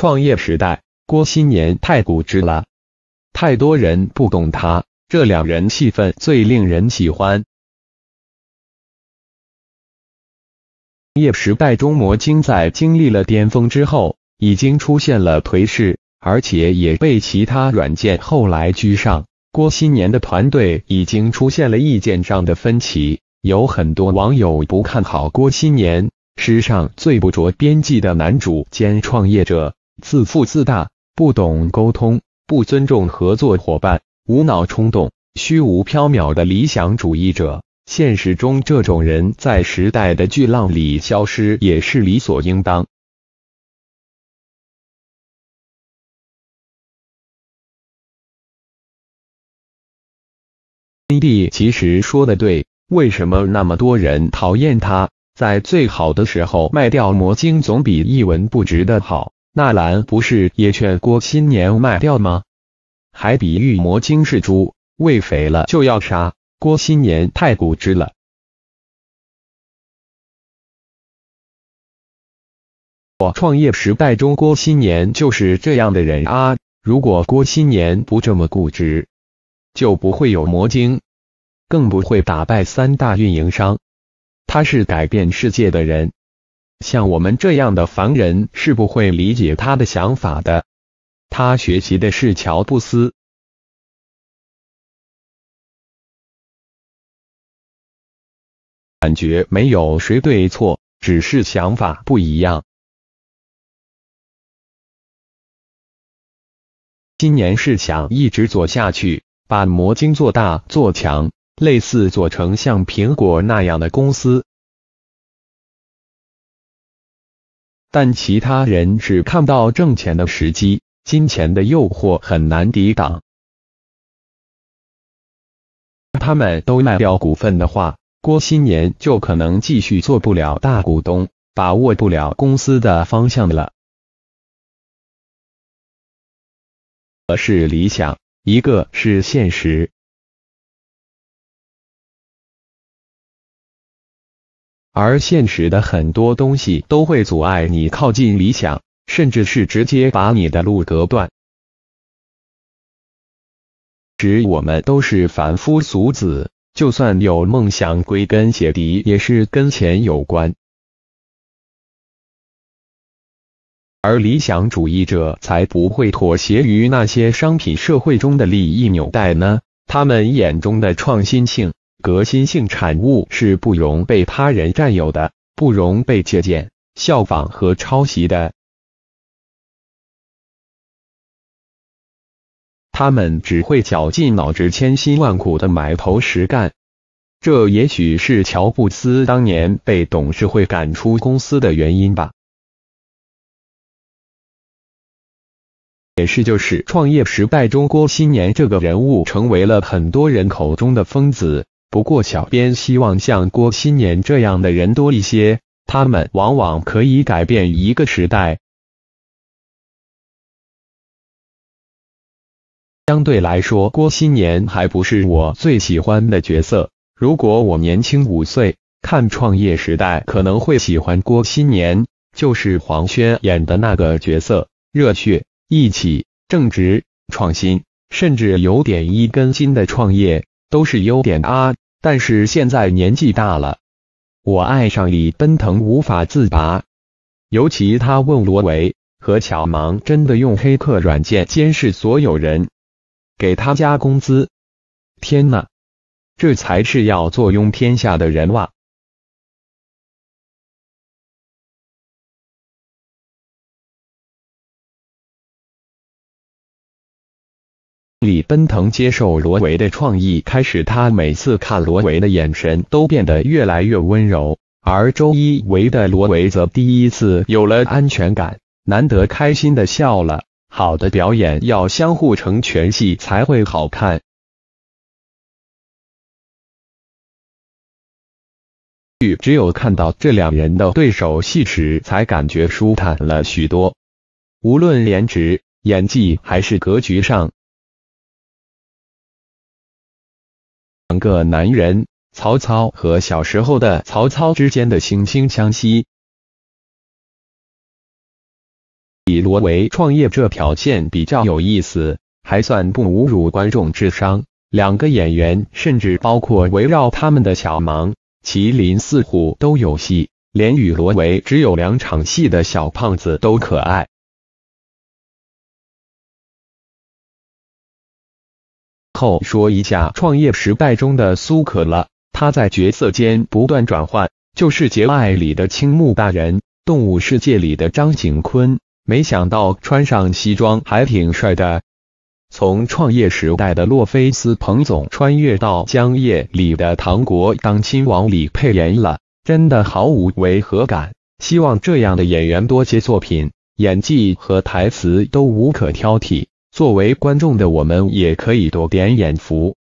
创业时代，郭鑫年太固执了，太多人不懂他。这两人戏份最令人喜欢。创业时代中，魔晶在经历了巅峰之后，已经出现了颓势，而且也被其他软件后来居上。郭鑫年的团队已经出现了意见上的分歧，有很多网友不看好郭鑫年，史上最不着边际的男主兼创业者。自负自大，不懂沟通，不尊重合作伙伴，无脑冲动，虚无缥缈的理想主义者，现实中这种人在时代的巨浪里消失也是理所应当。兄弟，其实说的对，为什么那么多人讨厌他？在最好的时候卖掉魔晶，总比一文不值的好。纳兰不是也劝郭新年卖掉吗？还比喻魔晶是猪，喂肥了就要杀。郭新年太固执了。我《创业时代》中郭新年就是这样的人啊！如果郭新年不这么固执，就不会有魔晶，更不会打败三大运营商。他是改变世界的人。像我们这样的凡人是不会理解他的想法的。他学习的是乔布斯，感觉没有谁对错，只是想法不一样。今年是想一直做下去，把魔晶做大做强，类似做成像苹果那样的公司。但其他人只看到挣钱的时机，金钱的诱惑很难抵挡。他们都卖掉股份的话，郭新年就可能继续做不了大股东，把握不了公司的方向了。一个是理想，一个是现实。而现实的很多东西都会阻碍你靠近理想，甚至是直接把你的路隔断。只我们都是凡夫俗子，就算有梦想，归根结底也是跟钱有关。而理想主义者才不会妥协于那些商品社会中的利益纽带呢，他们眼中的创新性。革新性产物是不容被他人占有的，不容被借鉴、效仿和抄袭的。他们只会绞尽脑汁、千辛万苦的埋头实干。这也许是乔布斯当年被董事会赶出公司的原因吧。也是就是创业时代中郭新年这个人物成为了很多人口中的疯子。不过，小编希望像郭新年这样的人多一些。他们往往可以改变一个时代。相对来说，郭新年还不是我最喜欢的角色。如果我年轻五岁，看《创业时代》，可能会喜欢郭新年，就是黄轩演的那个角色，热血、一起、正直、创新，甚至有点一根筋的创业。都是优点啊，但是现在年纪大了，我爱上李奔腾无法自拔。尤其他问罗维和巧芒真的用黑客软件监视所有人，给他加工资。天呐，这才是要坐拥天下的人哇！李奔腾接受罗维的创意，开始他每次看罗维的眼神都变得越来越温柔，而周一围的罗维则第一次有了安全感，难得开心的笑了。好的表演要相互成全，戏才会好看。只有看到这两人的对手戏时，才感觉舒坦了许多。无论颜值、演技还是格局上。两个男人，曹操和小时候的曹操之间的惺惺相惜。以罗为创业这条线比较有意思，还算不侮辱观众智商。两个演员，甚至包括围绕他们的小芒、麒麟四虎都有戏，连与罗为只有两场戏的小胖子都可爱。后说一下《创业时代》中的苏可了，他在角色间不断转换，就是《节爱》里的青木大人，《动物世界》里的张景坤，没想到穿上西装还挺帅的。从《创业时代》的洛菲斯彭总穿越到《江夜》里的唐国当亲王，李佩妍了，真的毫无违和感。希望这样的演员多接作品，演技和台词都无可挑剔。作为观众的我们，也可以多点眼福。